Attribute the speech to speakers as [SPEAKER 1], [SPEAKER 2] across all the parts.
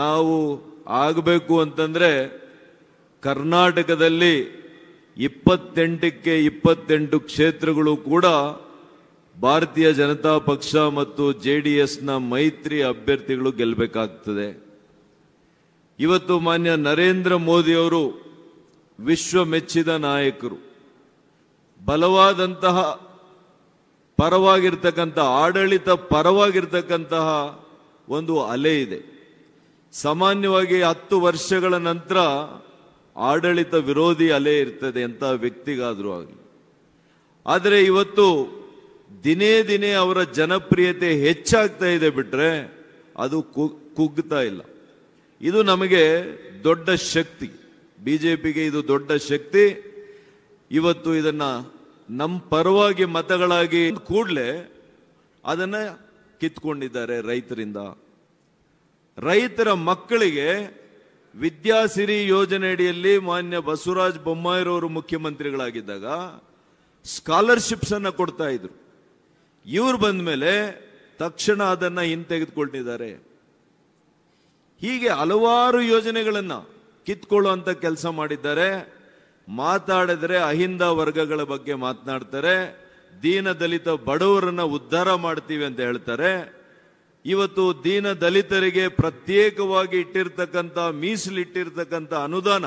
[SPEAKER 1] ನಾವು ಆಗಬೇಕು ಅಂತಂದರೆ ಕರ್ನಾಟಕದಲ್ಲಿ ಇಪ್ಪತ್ತೆಂಟಕ್ಕೆ ಇಪ್ಪತ್ತೆಂಟು ಕ್ಷೇತ್ರಗಳು ಕೂಡ ಭಾರತೀಯ ಜನತಾ ಪಕ್ಷ ಮತ್ತು ಜೆ ಡಿ ಎಸ್ನ ಮೈತ್ರಿ ಅಭ್ಯರ್ಥಿಗಳು ಗೆಲ್ಲಬೇಕಾಗ್ತದೆ ಇವತ್ತು ಮಾನ್ಯ ನರೇಂದ್ರ ಮೋದಿಯವರು ವಿಶ್ವ ಮೆಚ್ಚಿದ ನಾಯಕರು ಬಲವಾದಂತಹ ಪರವಾಗಿರ್ತಕ್ಕಂಥ ಆಡಳಿತ ಪರವಾಗಿರ್ತಕ್ಕಂತಹ ಒಂದು ಅಲೆ ಇದೆ ಸಾಮಾನ್ಯವಾಗಿ ಹತ್ತು ವರ್ಷಗಳ ನಂತರ ಆಡಳಿತ ವಿರೋಧಿ ಅಲೆ ಇರ್ತದೆ ಅಂತ ವ್ಯಕ್ತಿಗಾದರೂ ಆಗಲಿ ಆದರೆ ಇವತ್ತು ದಿನೇ ದಿನೇ ಅವರ ಜನಪ್ರಿಯತೆ ಹೆಚ್ಚಾಗ್ತಾ ಇದೆ ಬಿಟ್ರೆ ಅದು ಕುಗ್ತಾ ಇಲ್ಲ ಇದು ನಮಗೆ ದೊಡ್ಡ ಶಕ್ತಿ ಬಿ ಜೆ ಪಿಗೆ ಇದು ದೊಡ್ಡ ಶಕ್ತಿ ಇವತ್ತು ಇದನ್ನ ನಮ್ಮ ಪರವಾಗಿ ಮತಗಳಾಗಿ ಕೂಡಲೇ ಅದನ್ನು ಕಿತ್ಕೊಂಡಿದ್ದಾರೆ ರೈತರಿಂದ ರೈತರ ಮಕ್ಕಳಿಗೆ ವಿದ್ಯಾಸಿರಿ ಯೋಜನೆ ಅಡಿಯಲ್ಲಿ ಮಾನ್ಯ ಬಸವರಾಜ ಬೊಮ್ಮಾಯಿರವರು ಮುಖ್ಯಮಂತ್ರಿಗಳಾಗಿದ್ದಾಗ ಸ್ಕಾಲರ್ಶಿಪ್ಸ್ ಅನ್ನು ಕೊಡ್ತಾ ಇದ್ರು ಇವ್ರು ಬಂದ ಮೇಲೆ ತಕ್ಷಣ ಅದನ್ನು ಹಿಂತೆಗೆದುಕೊಂಡಿದ್ದಾರೆ ಹೀಗೆ ಹಲವಾರು ಯೋಜನೆಗಳನ್ನು ಕಿತ್ಕೊಳ್ಳುವಂಥ ಕೆಲಸ ಮಾಡಿದ್ದಾರೆ ಮಾತಾಡಿದರೆ ಅಹಿಂದ ವರ್ಗಗಳ ಬಗ್ಗೆ ಮಾತನಾಡ್ತಾರೆ ದೀನದಲಿತ ಬಡವರನ್ನ ಉದ್ಧಾರ ಮಾಡ್ತೀವಿ ಅಂತ ಹೇಳ್ತಾರೆ ಇವತ್ತು ದೀನ ದಲಿತರಿಗೆ ಪ್ರತ್ಯೇಕವಾಗಿ ಇಟ್ಟಿರ್ತಕ್ಕಂಥ ಮೀಸಲಿಟ್ಟಿರ್ತಕ್ಕಂಥ ಅನುದಾನ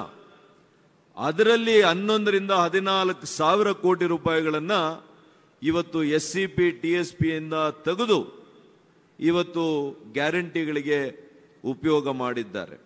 [SPEAKER 1] ಅದರಲ್ಲಿ ಹನ್ನೊಂದರಿಂದ ಹದಿನಾಲ್ಕು ಸಾವಿರ ಕೋಟಿ ರೂಪಾಯಿಗಳನ್ನು ಇವತ್ತು S C P T S ಪಿಯಿಂದ ತೆಗೆದು ಇವತ್ತು ಗ್ಯಾರಂಟಿಗಳಿಗೆ ಉಪಯೋಗ ಮಾಡಿದ್ದಾರೆ